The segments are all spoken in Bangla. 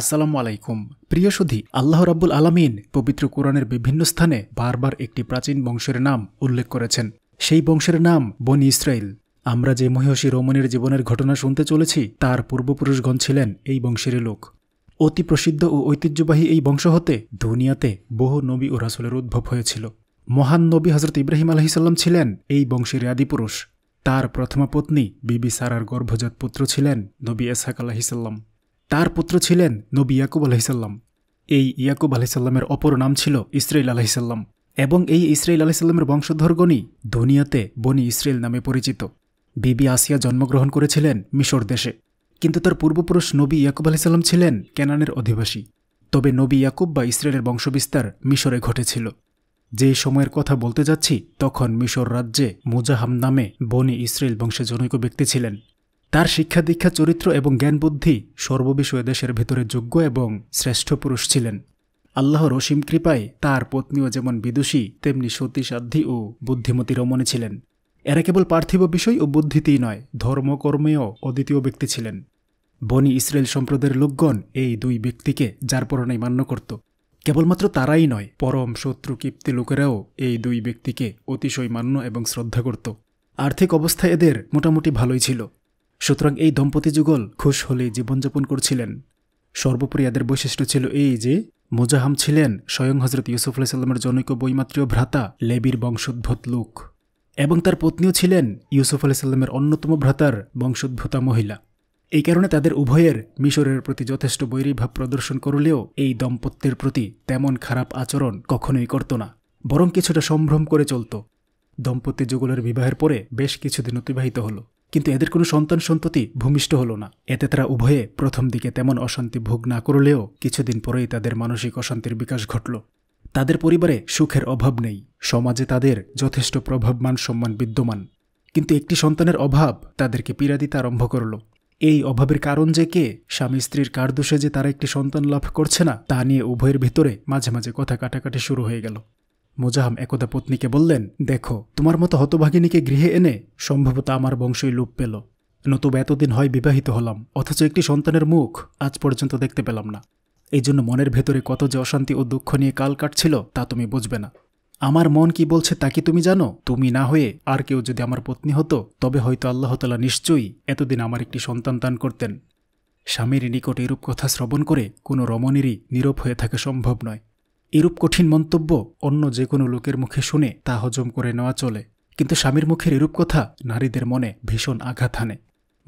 আসসালামু আলাইকুম প্রিয় সুধী আল্লাহ রাব্বুল আলামিন পবিত্র কোরআনের বিভিন্ন স্থানে বারবার একটি প্রাচীন বংশের নাম উল্লেখ করেছেন সেই বংশের নাম বনি ইসরায়েল আমরা যে মহিষী রোমনের জীবনের ঘটনা শুনতে চলেছি তার পূর্বপুরুষগণ ছিলেন এই বংশের লোক অতি প্রসিদ্ধ ও ঐতিহ্যবাহী এই বংশ হতে দুনিয়াতে বহু নবী ও রাসুলের উদ্ভব হয়েছিল মহান নবী হজরত ইব্রাহিম আলহিসাল্লাম ছিলেন এই বংশের আদিপুরুষ তার প্রথমা পত্নী বিবি সারার গর্ভজাত পুত্র ছিলেন নবী এসাক আলাহিসাল্লাম তার পুত্র ছিলেন নবী ইয়াকুব আলাইসাল্লাম এই ইয়াকুব আলাইসাল্লামের অপর নাম ছিল ইসরাইল আলাহিসাল্লাম এবং এই ইসরাইল আলাহিসাল্লামের বংশধর্গণই দুনিয়াতে বনি ইসরাইল নামে পরিচিত বিবি আসিয়া জন্মগ্রহণ করেছিলেন মিশর দেশে কিন্তু তার পূর্বপুরুষ নবী ইয়াকুব আলাইসাল্লাম ছিলেন ক্যানানের অধিবাসী তবে নবী ইয়াকুব বা ইসরায়েলের বংশবিস্তার মিশরে ঘটেছিল যে সময়ের কথা বলতে যাচ্ছি তখন মিশর রাজ্যে মুজাহাম নামে বনি ইসরায়েল বংশে জনৈক ব্যক্তি ছিলেন তার শিক্ষা দীক্ষা চরিত্র এবং জ্ঞানবুদ্ধি সর্ববিষয়ে দেশের ভেতরে যোগ্য এবং শ্রেষ্ঠ পুরুষ ছিলেন আল্লাহর অসীম কৃপায় তার পত্নীও যেমন বিদুষী তেমনি সতীসাধ্যী ও বুদ্ধিমতী রমণে ছিলেন এরা কেবল পার্থিব বিষয় ও বুদ্ধিতেই নয় ধর্মকর্মেও অদ্বিতীয় ব্যক্তি ছিলেন বনি ইসরায়েল সম্প্রদায়ের লোকগণ এই দুই ব্যক্তিকে যার পরনাই মান্য করত কেবলমাত্র তারাই নয় পরম শত্রু কীপ্তি লোকেরাও এই দুই ব্যক্তিকে অতিশয় মান্য এবং শ্রদ্ধা করত আর্থিক অবস্থা এদের মোটামুটি ভালোই ছিল সুতরাং এই দম্পতি যুগল খুশ হলে জীবনযাপন করছিলেন সর্বোপরি এদের বৈশিষ্ট্য ছিল এই যে মোজাহাম ছিলেন স্বয়ং হজরত ইউসুফ আলাইসাল্লামের জনৈক বৈমাত্রীয় ভ্রাতা লেবির বংশোদ্ভূত লোক এবং তার পত্নীও ছিলেন ইউসুফ আলাইসাল্লামের অন্যতম ভ্রাতার বংশোদ্ভূতা মহিলা এই কারণে তাদের উভয়ের মিশরের প্রতি যথেষ্ট বৈরীভাব প্রদর্শন করলেও এই দম্পত্যের প্রতি তেমন খারাপ আচরণ কখনোই করত না বরং কিছুটা সম্ভ্রম করে চলত দম্পতি যুগলের বিবাহের পরে বেশ কিছুদিন অতিবাহিত হলো কিন্তু এদের কোনো সন্তান সন্ততি ভূমিষ্ঠ হল না এতে তারা উভয়ে প্রথম দিকে তেমন অশান্তি ভোগ না করলেও কিছুদিন পরেই তাদের মানসিক অশান্তির বিকাশ ঘটল তাদের পরিবারে সুখের অভাব নেই সমাজে তাদের যথেষ্ট প্রভাবমান সম্মান বিদ্যমান কিন্তু একটি সন্তানের অভাব তাদেরকে পীড়া দিতে আরম্ভ করল এই অভাবের কারণ যে কে স্বামী স্ত্রীর কারদোষে যে তারা একটি সন্তান লাভ করছে না তা নিয়ে উভয়ের ভিতরে মাঝে মাঝে কথা কাটাকাটি শুরু হয়ে গেল মোজাহাম একদা পত্নীকে বললেন দেখো তোমার মতো হতভাগিনীকে গৃহে এনে সম্ভবত আমার বংশই লোপ পেল নতুবা এতদিন হয় বিবাহিত হলাম অথচ একটি সন্তানের মুখ আজ পর্যন্ত দেখতে পেলাম না এই জন্য মনের ভেতরে কত যে অশান্তি ও দুঃখ নিয়ে কাল কাটছিল তা তুমি বুঝবে না আমার মন কি বলছে তা কি তুমি জানো তুমি না হয়ে আর কেউ যদি আমার পত্নী হতো তবে হয়তো আল্লাহতালা নিশ্চয়ই এতদিন আমার একটি সন্তান দান করতেন স্বামীর নিকট এরূপ কথা শ্রবণ করে কোনো রমণীরই নীরব হয়ে থাকা সম্ভব নয় এরূপ কঠিন মন্তব্য অন্য যে কোনো লোকের মুখে শুনে তা হজম করে নেওয়া চলে কিন্তু স্বামীর মুখের এরূপ কথা নারীদের মনে ভীষণ আঘাত হানে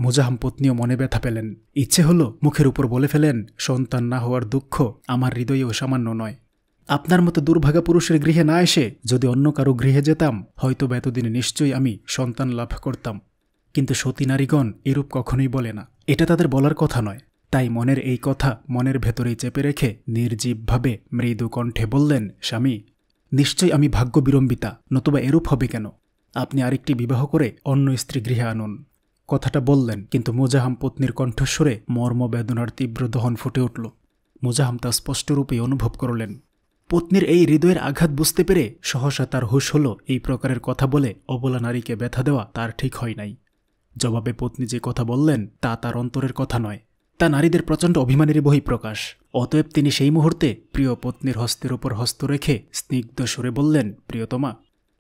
মোজাহাম পত্নীও মনে ব্যথা পেলেন ইচ্ছে হল মুখের উপর বলে ফেলেন সন্তান না হওয়ার দুঃখ আমার হৃদয়েও সামান্য নয় আপনার মতো দুর্ভাগা পুরুষের গৃহে না এসে যদি অন্য কারো গৃহে যেতাম হয়তো এতদিনে নিশ্চয়ই আমি সন্তান লাভ করতাম কিন্তু সতী নারীগণ এরূপ কখনোই বলে না এটা তাদের বলার কথা নয় তাই মনের এই কথা মনের ভেতরেই চেপে রেখে নির্জীবভাবে মৃদু কণ্ঠে বললেন স্বামী নিশ্চয় আমি ভাগ্য বিড়ম্বিতা নতুবা এরূপ হবে কেন আপনি আরেকটি বিবাহ করে অন্য স্ত্রী গৃহে আনুন কথাটা বললেন কিন্তু মুজাহাম পত্নীর কণ্ঠস্বরে মর্মবেদনার তীব্র দহন ফুটে উঠল মুজাহাম তা স্পষ্টরূপে অনুভব করলেন পত্নীর এই হৃদয়ের আঘাত বুঝতে পেরে সহসা তার হুশ হল এই প্রকারের কথা বলে অবলা নারীকে ব্যথা দেওয়া তার ঠিক হয় নাই জবাবে পত্নী যে কথা বললেন তা তার অন্তরের কথা নয় তা নারীদের প্রচণ্ড অভিমানের বহিঃপ্রকাশ অতএব তিনি সেই মুহূর্তে প্রিয় পত্নীর হস্তের ওপর হস্ত রেখে স্নিগ্ধ সুরে বললেন প্রিয়তমা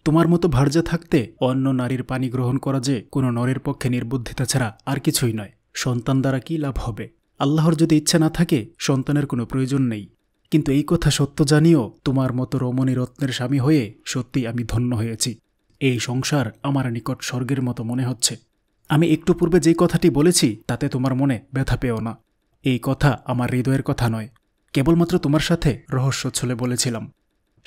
তোমার মতো ভার্যা থাকতে অন্য নারীর পানি গ্রহণ করা যে কোনো নরের পক্ষে নির্বুদ্ধিতা ছাড়া আর কিছুই নয় সন্তান দ্বারা কি লাভ হবে আল্লাহর যদি ইচ্ছা না থাকে সন্তানের কোনো প্রয়োজন নেই কিন্তু এই কথা সত্য জানিও তোমার মতো রমণী রত্নের স্বামী হয়ে সত্যি আমি ধন্য হয়েছি এই সংসার আমার নিকট স্বর্গের মতো মনে হচ্ছে আমি একটু পূর্বে যেই কথাটি বলেছি তাতে তোমার মনে ব্যথা পেও না এই কথা আমার হৃদয়ের কথা নয় কেবলমাত্র তোমার সাথে রহস্য ছলে বলেছিলাম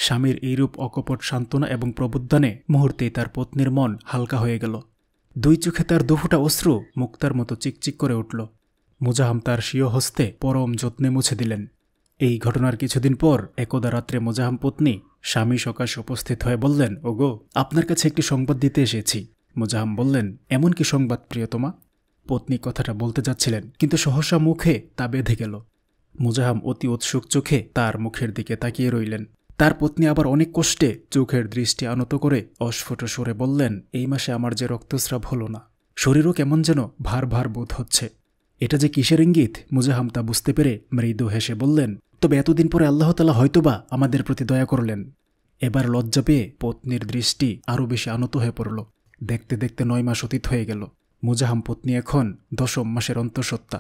স্বামীর এইরূপ অকপট সান্ত্বনা এবং প্রবুদ্ধানে মুহূর্তেই তার পত্নীর মন হালকা হয়ে গেল দুই চোখে তার দুফুটা অশ্রু মুক্তার মতো চিকচিক করে উঠল মুজাহাম তার স্বীয় হস্তে পরম যত্নে মুছে দিলেন এই ঘটনার কিছুদিন পর একদা রাত্রে মোজাহাম পত্নী স্বামী সকাশ উপস্থিত হয়ে বললেন ওগো আপনার কাছে একটি সংবাদ দিতে এসেছি মোজাহাম বললেন এমন কি সংবাদ প্রিয়তমা পত্নী কথাটা বলতে যাচ্ছিলেন কিন্তু সহসা মুখে তা বেঁধে গেল মোজাহাম অতি উৎসুক চোখে তার মুখের দিকে তাকিয়ে রইলেন তার পত্নী আবার অনেক কষ্টে চোখের দৃষ্টি আনত করে অস্ফুট সুরে বললেন এই মাসে আমার যে রক্তস্রাব হলো না শরীরও কেমন যেন ভার ভার বোধ হচ্ছে এটা যে কিসের ইঙ্গিত মুজাহাম তা বুঝতে পেরে মৃদু হেসে বললেন তবে এতদিন পরে আল্লাহতালা হয়তোবা আমাদের প্রতি দয়া করলেন এবার লজ্জা পেয়ে পত্নীর দৃষ্টি আরও বেশি আনত হয়ে পড়ল দেখতে দেখতে নয় মাস অতীত হয়ে গেল মুজাহাম পত্নী এখন দশম মাসের অন্তঃসত্ত্বা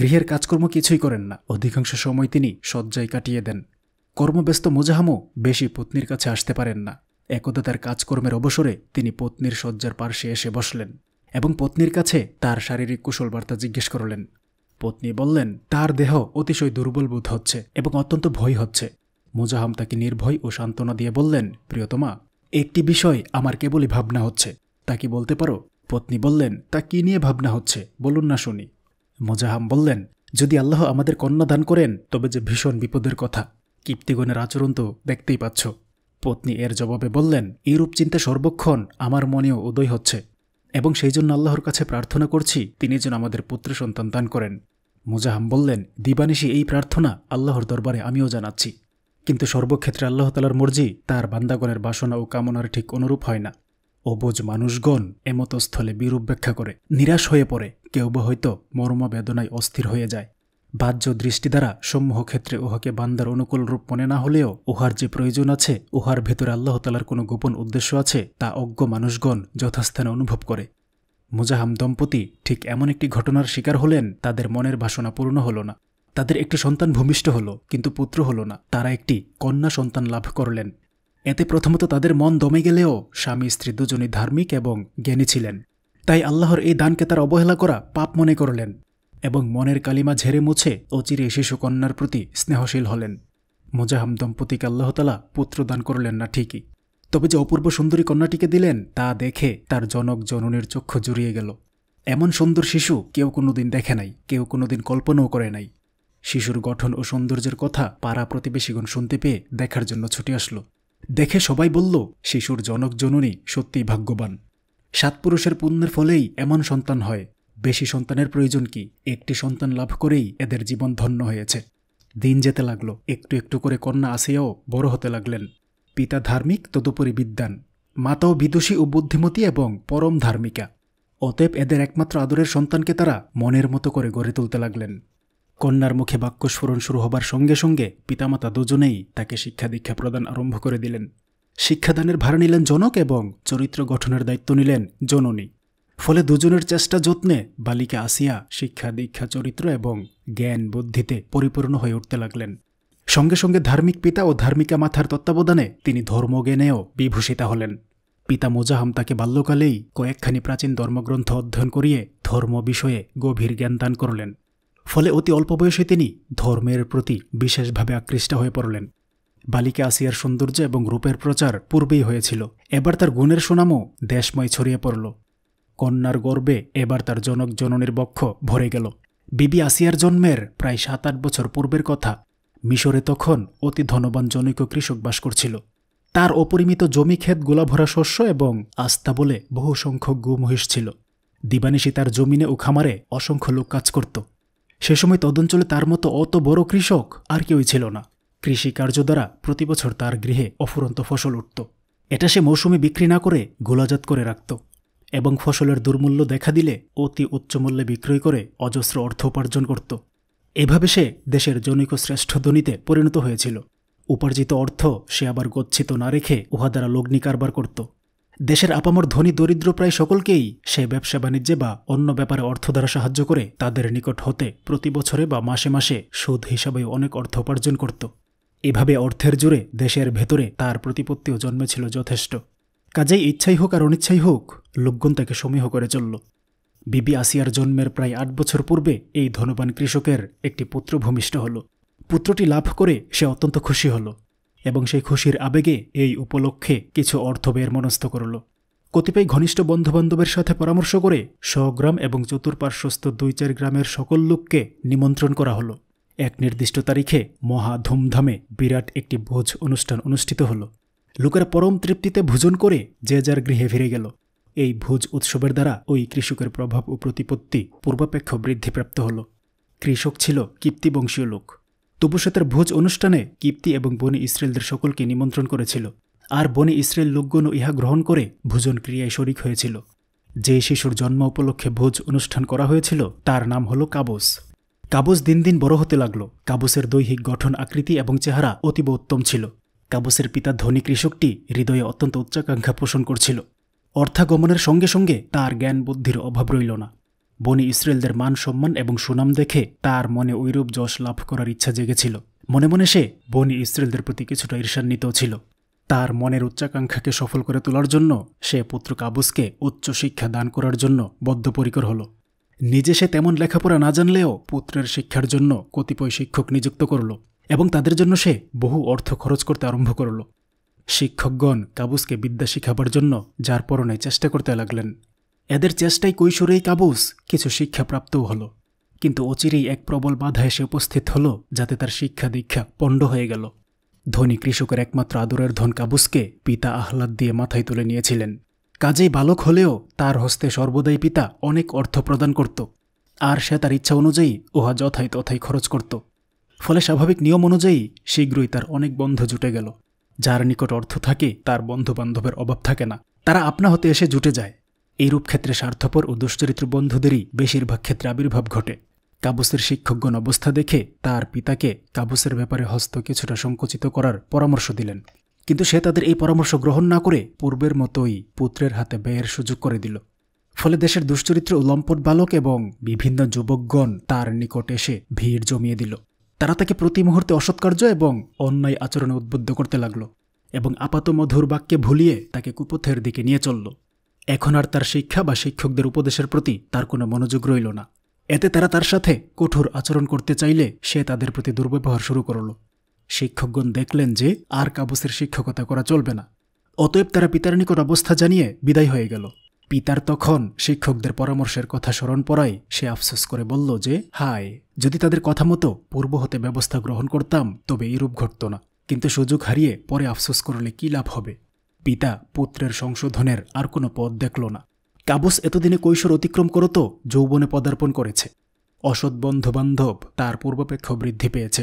গৃহের কাজকর্ম কিছুই করেন না অধিকাংশ সময় তিনি শয্যায় কাটিয়ে দেন কর্মব্যস্ত মুজাহামও বেশি পত্নীর কাছে আসতে পারেন না একদা তার কাজকর্মের অবসরে তিনি পত্নীর শয্যার পার্শ্বে এসে বসলেন এবং পত্নীর কাছে তার শারীরিক কুশল বার্তা জিজ্ঞেস করলেন পত্নী বললেন তার দেহ অতিশয় দুর্বল বোধ হচ্ছে এবং অত্যন্ত ভয় হচ্ছে মুজাহাম তাকে নির্ভয় ও সান্ত্বনা দিয়ে বললেন প্রিয়তমা একটি বিষয় আমার কেবলই ভাবনা হচ্ছে তা কি বলতে পারো পত্নী বললেন তা কি নিয়ে ভাবনা হচ্ছে বলুন না শুনি মোজাহাম বললেন যদি আল্লাহ আমাদের কন্যা দান করেন তবে যে ভীষণ বিপদের কথা কীর্তিগণের আচরণ তো দেখতেই পাচ্ছ পত্নী এর জবাবে বললেন এরূপ চিন্তা সর্বক্ষণ আমার মনেও উদয় হচ্ছে এবং সেই জন্য আল্লাহর কাছে প্রার্থনা করছি তিনি যেন আমাদের পুত্র সন্তান দান করেন মুজাহাম বললেন দিবানিশী এই প্রার্থনা আল্লাহর দরবারে আমিও জানাচ্ছি কিন্তু সর্বক্ষেত্রে আল্লাহ তালার মর্জি তার বান্দাগণের বাসনা ও কামনার ঠিক অনুরূপ হয় না অবুজ মানুষগণ এমতস্থলে বিরূপ ব্যাখ্যা করে নিরাশ হয়ে পড়ে কেউ বা হয়তো মর্ম বেদনায় অস্থির হয়ে যায় বাহ্য দৃষ্টি দ্বারা সমূহ ক্ষেত্রে উহাকে বান্দার অনুকূল রূপ মনে না হলেও উহার যে প্রয়োজন আছে উহার ভেতরে আল্লাহতালার কোনো গোপন উদ্দেশ্য আছে তা অজ্ঞ মানুষগণ যথাস্থানে অনুভব করে মুজাহাম দম্পতি ঠিক এমন একটি ঘটনার শিকার হলেন তাদের মনের বাসনা পূর্ণ হল না তাদের একটি সন্তান ভূমিষ্ঠ হল কিন্তু পুত্র হল না তারা একটি কন্যা সন্তান লাভ করলেন এতে প্রথমত তাদের মন দমে গেলেও স্বামী স্ত্রী দুজনই ধার্মিক এবং জ্ঞানী ছিলেন তাই আল্লাহর এই দানকে তার অবহেলা করা পাপ মনে করলেন এবং মনের কালিমা ঝেড়ে মুছে অচিরে শিশুকন্যার প্রতি স্নেহশীল হলেন মোজাহাম দম্পতিকে আল্লাহতালা পুত্র দান করলেন না ঠিকই তবে যে অপূর্ব সুন্দরী কন্যাটিকে দিলেন তা দেখে তার জনক জননীর চক্ষু জুড়িয়ে গেল এমন সুন্দর শিশু কেউ কোনোদিন দেখে নাই কেউ কোনোদিন কল্পনাও করে নাই শিশুর গঠন ও সৌন্দর্যের কথা পাড়া প্রতিবেশীগণ শুনতে পেয়ে দেখার জন্য ছুটে আসলো দেখে সবাই বলল শিশুর জনক জননী সত্যিই ভাগ্যবান সাত পুরুষের পুণ্যের ফলেই এমন সন্তান হয় বেশি সন্তানের প্রয়োজন কি একটি সন্তান লাভ করেই এদের জীবন ধন্য হয়েছে দিন যেতে লাগল একটু একটু করে কন্যা আসিয়াও বড় হতে লাগলেন পিতা ধার্মিক তদুপরি বিদ্যান মাতাও বিদুষী ও বুদ্ধিমতী এবং পরম ধার্মিকা অতএব এদের একমাত্র আদরের সন্তানকে তারা মনের মতো করে গড়ে তুলতে লাগলেন কন্যার মুখে বাক্যস্ফোরণ শুরু হবার সঙ্গে সঙ্গে পিতামাতা দুজনেই তাকে শিক্ষা দীক্ষা প্রদান আরম্ভ করে দিলেন শিক্ষাদানের ভার নিলেন জনক এবং চরিত্র গঠনের দায়িত্ব নিলেন জননী ফলে দুজনের চেষ্টা যত্নে বালিকা আসিয়া শিক্ষা দীক্ষা চরিত্র এবং জ্ঞান বুদ্ধিতে পরিপূর্ণ হয়ে উঠতে লাগলেন সঙ্গে সঙ্গে ধার্মিক পিতা ও ধার্মিকা মাথার তত্ত্বাবধানে তিনি ধর্মজ্ঞানেও বিভূষিতা হলেন পিতা মোজাহাম তাকে বাল্যকালেই কয়েকখানি প্রাচীন ধর্মগ্রন্থ অধ্যয়ন করিয়ে ধর্ম বিষয়ে গভীর জ্ঞান দান করলেন ফলে অতি অল্প বয়সে তিনি ধর্মের প্রতি বিশেষভাবে আকৃষ্ট হয়ে পড়লেন বালিকা আসিয়ার সৌন্দর্য এবং রূপের প্রচার পূর্বেই হয়েছিল এবার তার গুণের সুনামও দেশময় ছড়িয়ে পড়ল কন্যার গর্বে এবার তার জনক জননীর বক্ষ ভরে গেল বিবি আসিয়ার জন্মের প্রায় সাত আট বছর পূর্বের কথা মিশরে তখন অতি ধনবান জনৈক কৃষক বাস করছিল তার অপরিমিত জমি ক্ষেত গোলাভরা শস্য এবং আস্থা বলে বহু সংখ্যক গু মহিষ ছিল দিবানিশী তার জমিনে ও খামারে অসংখ্য লোক কাজ করত সে সময় তদঞ্চলে তার মতো অত বড় কৃষক আর কেউই ছিল না কৃষিকার্য দ্বারা প্রতিবছর তার গৃহে অফুরন্ত ফসল উঠত এটা সে মৌসুমে বিক্রি না করে গোলাজাত করে রাখত এবং ফসলের দুর্মূল্য দেখা দিলে অতি উচ্চমূল্যে বিক্রয় করে অজস্র অর্থ উপার্জন করত এভাবে সে দেশের জনৈক শ্রেষ্ঠ ধনীতে পরিণত হয়েছিল উপার্জিত অর্থ সে আবার গচ্ছিত না রেখে উহা দ্বারা লগ্নি কারবার করত দেশের আপামর ধনী দরিদ্র প্রায় সকলকেই সে ব্যবসা বাণিজ্যে বা অন্য ব্যাপারে অর্থ দ্বারা সাহায্য করে তাদের নিকট হতে প্রতি বছরে বা মাসে মাসে সুদ হিসাবে অনেক অর্থ উপার্জন করত এভাবে অর্থের জুড়ে দেশের ভেতরে তার প্রতিপত্তিও জন্মেছিল যথেষ্ট কাজেই ইচ্ছাই হোক আর অনিচ্ছাই হোক লোকগণ তাকে সমীহ করে চলল বিবি আসিয়ার জন্মের প্রায় আট বছর পূর্বে এই ধনবান কৃষকের একটি পুত্র ভূমিষ্ঠ হল পুত্রটি লাভ করে সে অত্যন্ত খুশি হলো এবং সেই খুশির আবেগে এই উপলক্ষে কিছু অর্থ বের মনস্থ করল কতিপয় ঘনিষ্ঠ বন্ধুবান্ধবের সাথে পরামর্শ করে স্বগ্রাম এবং চতুর্পার্শ্বস্থ দুই চার গ্রামের সকল লোককে নিমন্ত্রণ করা হলো এক নির্দিষ্ট তারিখে মহা ধুমধামে বিরাট একটি ভোজ অনুষ্ঠান অনুষ্ঠিত হল লোকের পরম তৃপ্তিতে ভোজন করে যে যার গৃহে ফিরে গেল এই ভোজ উৎসবের দ্বারা ওই কৃষকের প্রভাব ও প্রতিপত্তি পূর্বাপেক্ষ বৃদ্ধিপ্রাপ্ত হল কৃষক ছিল কীর্তিবংশীয় লোক তবু সে তার ভোজ অনুষ্ঠানে কিপ্তি এবং বনি ইসরায়েলদের সকলকে নিমন্ত্রণ করেছিল আর বনি ইসরায়েল লোকগণও ইহা গ্রহণ করে ভোজন ক্রিয়ায় শরিক হয়েছিল যে শিশুর জন্ম উপলক্ষে ভোজ অনুষ্ঠান করা হয়েছিল তার নাম হল কাবস কাবস দিন দিন বড় হতে লাগল কাবুসের দৈহিক গঠন আকৃতি এবং চেহারা অতীব উত্তম ছিল কাবুসের পিতা ধনী কৃষকটি হৃদয়ে অত্যন্ত উচ্চাকাঙ্ক্ষা পোষণ করছিল অর্থাগমনের সঙ্গে সঙ্গে তার জ্ঞান বুদ্ধির অভাব রইল না বনি ইসরায়েলদের মান সম্মান এবং সুনাম দেখে তার মনে ঐরূপ যশ লাভ করার ইচ্ছা জেগেছিল মনে মনে সে বনি ইসরায়েলদের প্রতি কিছুটা ঈর্ষান্বিত ছিল তার মনের উচ্চাকাঙ্ক্ষাকে সফল করে তোলার জন্য সে পুত্র কাবুসকে উচ্চ শিক্ষা দান করার জন্য বদ্ধপরিকর হল নিজে সে তেমন লেখাপড়া না জানলেও পুত্রের শিক্ষার জন্য কতিপয় শিক্ষক নিযুক্ত করল এবং তাদের জন্য সে বহু অর্থ খরচ করতে আরম্ভ করল শিক্ষকগণ কাবুসকে বিদ্যা শিখাবার জন্য যার পরনে চেষ্টা করতে লাগলেন এদের চেষ্টায় কৈশোরেই কাবুস কিছু শিক্ষাপ্রাপ্তও হলো কিন্তু অচিরেই এক প্রবল বাধা এসে উপস্থিত হল যাতে তার শিক্ষা দীক্ষা পণ্ড হয়ে গেল ধনী কৃষকের একমাত্র আদরের ধন কাবুসকে পিতা আহ্লাদ দিয়ে মাথায় তুলে নিয়েছিলেন কাজেই বালক হলেও তার হস্তে সর্বদাই পিতা অনেক অর্থ প্রদান করত আর সে তার ইচ্ছা অনুযায়ী উহা যথাই তথাই খরচ করত ফলে স্বাভাবিক নিয়ম অনুযায়ী শীঘ্রই তার অনেক বন্ধু জুটে গেল যার নিকট অর্থ থাকে তার বন্ধু বান্ধবের অভাব থাকে না তারা আপনা হতে এসে জুটে যায় এই ক্ষেত্রে স্বার্থপর ও দুশ্চরিত্র বন্ধুদেরই বেশিরভাগ ক্ষেত্রে আবির্ভাব ঘটে কাবুসের শিক্ষকগণ অবস্থা দেখে তার পিতাকে কাবুসের ব্যাপারে হস্ত কিছুটা সংকুচিত করার পরামর্শ দিলেন কিন্তু সে তাদের এই পরামর্শ গ্রহণ না করে পূর্বের মতোই পুত্রের হাতে ব্যয়ের সুযোগ করে দিল ফলে দেশের দুশ্চরিত্র ও লম্পট বালক এবং বিভিন্ন যুবকগণ তার নিকট এসে ভিড় জমিয়ে দিল তারা তাকে প্রতি মুহূর্তে অসৎকার্য এবং অন্যায় আচরণে উদ্বুদ্ধ করতে লাগল এবং আপাত মধুর বাক্যে ভুলিয়ে তাকে কুপথের দিকে নিয়ে চলল এখন আর তার শিক্ষা বা শিক্ষকদের উপদেশের প্রতি তার কোনো মনোযোগ রইল না এতে তারা তার সাথে কঠোর আচরণ করতে চাইলে সে তাদের প্রতি দুর্ব্যবহার শুরু করল শিক্ষকগণ দেখলেন যে আর কাবুসের শিক্ষকতা করা চলবে না অতএব তারা পিতার নিকট অবস্থা জানিয়ে বিদায় হয়ে গেল পিতার তখন শিক্ষকদের পরামর্শের কথা স্মরণ পড়ায় সে আফসোস করে বলল যে হায় যদি তাদের কথা মতো পূর্ব হতে ব্যবস্থা গ্রহণ করতাম তবে এরূপ ঘটত না কিন্তু সুযোগ হারিয়ে পরে আফসোস করলে কি লাভ হবে পিতা পুত্রের সংশোধনের আর কোনো পথ দেখল না কাবুস এতদিনে কৈশোর অতিক্রম করত যৌবনে পদার্পণ করেছে অসৎ বন্ধুবান্ধব তার পূর্বাপেক্ষ বৃদ্ধি পেয়েছে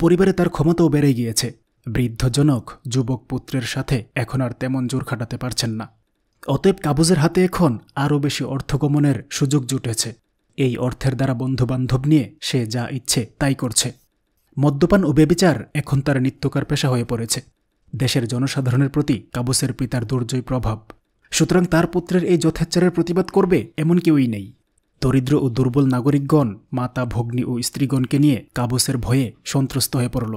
পরিবারে তার ক্ষমতাও বেড়ে গিয়েছে বৃদ্ধজনক যুবক পুত্রের সাথে এখন আর তেমন জোর খাটাতে পারছেন না অতএব কাবুজের হাতে এখন আরও বেশি অর্থগমনের সুযোগ জুটেছে এই অর্থের দ্বারা বন্ধুবান্ধব নিয়ে সে যা ইচ্ছে তাই করছে মদ্যপান ও বেবিচার এখন তার নিত্যকার পেশা হয়ে পড়েছে দেশের জনসাধারণের প্রতি কাবুসের পিতার দুর্জয় প্রভাব সুতরাং তার পুত্রের এই যথেচ্ছারের প্রতিবাদ করবে এমন কেউই নেই দরিদ্র ও দুর্বল নাগরিকগণ মাতা ভগ্নী ও স্ত্রীগণকে নিয়ে কাবুসের ভয়ে সন্ত্রস্ত হয়ে পড়ল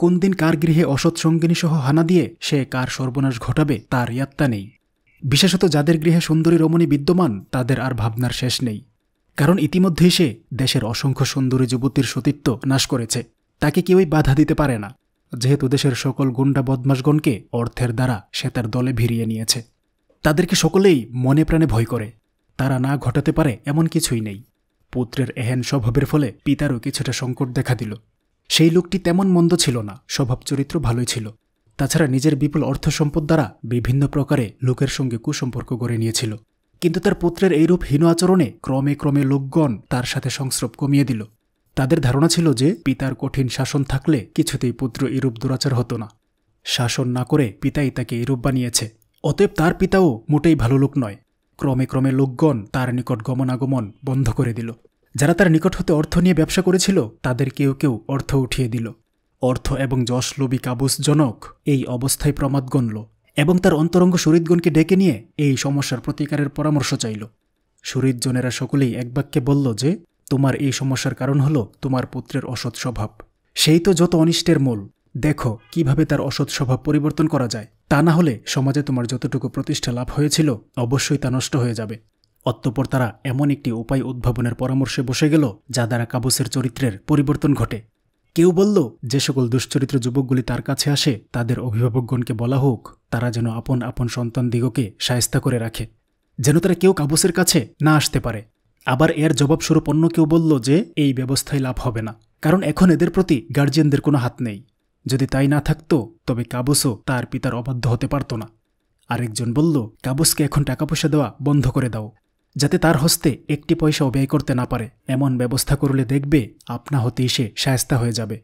কোন দিন কার গৃহে অসৎ সঙ্গিনী সহ হানা দিয়ে সে কার সর্বনাশ ঘটাবে তার ইয়াত্তা নেই বিশেষত যাদের গৃহে সুন্দরী রমণী বিদ্যমান তাদের আর ভাবনার শেষ নেই কারণ ইতিমধ্যেই সে দেশের অসংখ্য সুন্দরী যুবতীর সতীত্ব নাশ করেছে তাকে কেউই বাধা দিতে পারে না যেহেতু দেশের সকল গুন্ডা বদমাসগণকে অর্থের দ্বারা সে তার দলে ভিড়িয়ে নিয়েছে তাদেরকে সকলেই মনে প্রাণে ভয় করে তারা না ঘটাতে পারে এমন কিছুই নেই পুত্রের এহেন স্বভাবের ফলে পিতারও কিছুটা সংকট দেখা দিল সেই লোকটি তেমন মন্দ ছিল না স্বভাব চরিত্র ভালোই ছিল তাছাড়া নিজের বিপুল অর্থ সম্পদ দ্বারা বিভিন্ন প্রকারে লোকের সঙ্গে কুসম্পর্ক গড়ে নিয়েছিল কিন্তু তার পুত্রের এইরূপ হীন আচরণে ক্রমে ক্রমে লোকগণ তার সাথে সংস্রব কমিয়ে দিল তাদের ধারণা ছিল যে পিতার কঠিন শাসন থাকলে কিছুতেই পুত্র এরূপ দুরাচার হতো না শাসন না করে পিতাই তাকে এরূপ বানিয়েছে অতএব তার পিতাও মোটেই ভালো লোক নয় ক্রমে ক্রমে লোকগণ তার নিকট গমনাগমন বন্ধ করে দিল যারা তার নিকট হতে অর্থ নিয়ে ব্যবসা করেছিল তাদের কেউ কেউ অর্থ উঠিয়ে দিল অর্থ এবং যশ লোবি কাবুসজনক এই অবস্থায় প্রমাদ গণল এবং তার অন্তরঙ্গ শরীদগণকে ডেকে নিয়ে এই সমস্যার প্রতিকারের পরামর্শ চাইল শরীদজনেরা সকলেই এক বাক্যে বলল যে তোমার এই সমস্যার কারণ হলো তোমার পুত্রের অসৎ স্বভাব সেই তো যত অনিষ্টের মূল দেখো কিভাবে তার অসৎ স্বভাব পরিবর্তন করা যায় তা না হলে সমাজে তোমার যতটুকু প্রতিষ্ঠা লাভ হয়েছিল অবশ্যই তা নষ্ট হয়ে যাবে অতঃপর তারা এমন একটি উপায় উদ্ভাবনের পরামর্শে বসে গেল যা দ্বারা কাবুসের চরিত্রের পরিবর্তন ঘটে কেউ বলল যে সকল দুশ্চরিত্র যুবকগুলি তার কাছে আসে তাদের অভিভাবকগণকে বলা হোক তারা যেন আপন আপন সন্তান দিগকে সায়স্তা করে রাখে যেন তারা কেউ কাবুসের কাছে না আসতে পারে আবার এর জবাবস্বরূপ অন্য কেউ বলল যে এই ব্যবস্থায় লাভ হবে না কারণ এখন এদের প্রতি গার্জিয়ানদের কোনো হাত নেই যদি তাই না থাকতো তবে কাবুসও তার পিতার অবাধ্য হতে পারত না আরেকজন বলল কাবুসকে এখন টাকা পয়সা দেওয়া বন্ধ করে দাও যাতে তার হস্তে একটি পয়সা ব্যয় করতে না পারে এমন ব্যবস্থা করলে দেখবে আপনা হতে এসে সায়স্তা হয়ে যাবে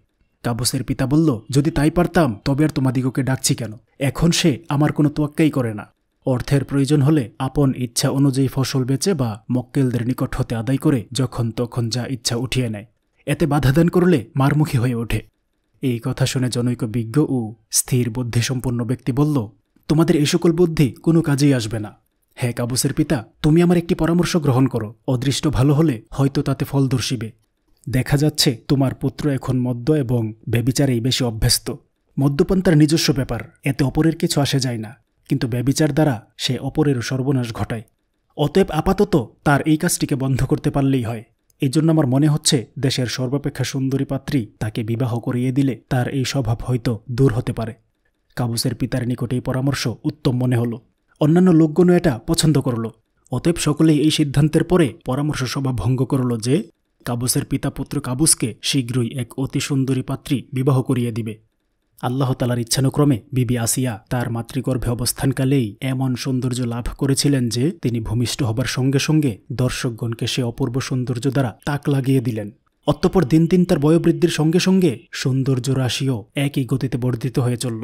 কাবুসের পিতা বলল যদি তাই পারতাম তবে আর তোমাদিগকে ডাকছি কেন এখন সে আমার কোনো তোয়াক্কাই করে না অর্থের প্রয়োজন হলে আপন ইচ্ছা অনুযায়ী ফসল বেচে বা মক্কেলদের নিকট হতে আদায় করে যখন তখন যা ইচ্ছা উঠিয়ে নেয় এতে বাধাদান করলে মারমুখী হয়ে ওঠে এই কথা শুনে জনৈক বিজ্ঞ ও স্থির বুদ্ধিসম্পন্ন ব্যক্তি বলল তোমাদের এই সকল বুদ্ধি কোনো কাজেই আসবে না হ্যাঁ কাবুসের পিতা তুমি আমার একটি পরামর্শ গ্রহণ করো অদৃষ্ট ভালো হলে হয়তো তাতে ফল দর্শিবে দেখা যাচ্ছে তোমার পুত্র এখন মদ্য এবং ব্যবিচারেই বেশি অভ্যস্ত মদ্যপান তার নিজস্ব ব্যাপার এতে অপরের কিছু আসে যায় না কিন্তু ব্যবিচার দ্বারা সে অপরের সর্বনাশ ঘটায় অতএব আপাতত তার এই কাজটিকে বন্ধ করতে পারলেই হয় এই জন্য আমার মনে হচ্ছে দেশের সর্বাপেক্ষা সুন্দরী পাত্রী তাকে বিবাহ করিয়ে দিলে তার এই স্বভাব হয়তো দূর হতে পারে কাবুসের পিতার নিকট এই পরামর্শ উত্তম মনে হল অন্যান্য লোকগণও এটা পছন্দ করল অতএব সকলেই এই সিদ্ধান্তের পরে পরামর্শ সভা ভঙ্গ করল যে কাবুসের পিতা পুত্র কাবুসকে শীঘ্রই এক অতি সুন্দরী পাত্রী বিবাহ করিয়ে দিবে আল্লাহ তালার ইচ্ছানুক্রমে বিবি আসিয়া তার মাতৃগর্ভে অবস্থানকালেই এমন সৌন্দর্য লাভ করেছিলেন যে তিনি ভূমিষ্ঠ হবার সঙ্গে সঙ্গে দর্শকগণকে সে অপূর্ব সৌন্দর্য দ্বারা তাক লাগিয়ে দিলেন অতঃপর দিন দিন তার বয়োবৃদ্ধির সঙ্গে সঙ্গে সৌন্দর্য রাশিও একই গতিতে বর্ধিত হয়ে চলল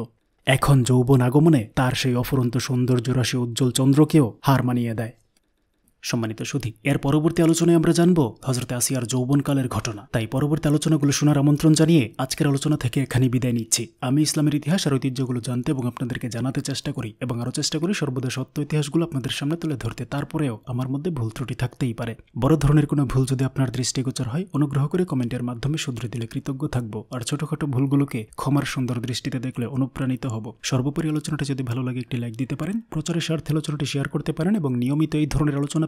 এখন যৌবন আগমনে তার সেই অফুরন্ত সৌন্দর্য রাশি উজ্জ্বল চন্দ্রকেও হার মানিয়ে দেয় সম্মানিত সুধী এর পরবর্তী আলোচনায় আমরা জানব হজরতে আসিয়ার যৌবনকালের ঘটনা তাই পরবর্তী আলোচনাগুলো শোনার আমন্ত্রণ জানিয়ে আজকের আলোচনা থেকে এখানে বিদায় নিচ্ছি আমি ইসলামের ইতিহাস আর ঐতিহ্যগুলো জানতে এবং আপনাদেরকে জানাতে চেষ্টা করি এবং আরও চেষ্টা করি সর্বদা সত্য ইতিহাসগুলো আপনাদের সামনে তুলে ধরতে তারপরেও আমার মধ্যে ভুল ত্রুটি থাকতেই পারে বড় ধরনের কোনো ভুল যদি আপনার দৃষ্টিগোচর হয় অনুগ্রহ করে কমেন্টের মাধ্যমে শুধরে দিলে কৃতজ্ঞ থাকবো আর ছোটখাটো ভুলগুলোকে ক্ষমার সুন্দর দৃষ্টিতে দেখলে অনুপ্রাণিত হব সর্বোপরি আলোচনাটি যদি ভালো লাগে একটি লাইক দিতে পারেন প্রচারের স্বার্থে আলোচনাটি শেয়ার করতে পারেন এবং নিয়মিত এই ধরনের আলোচনা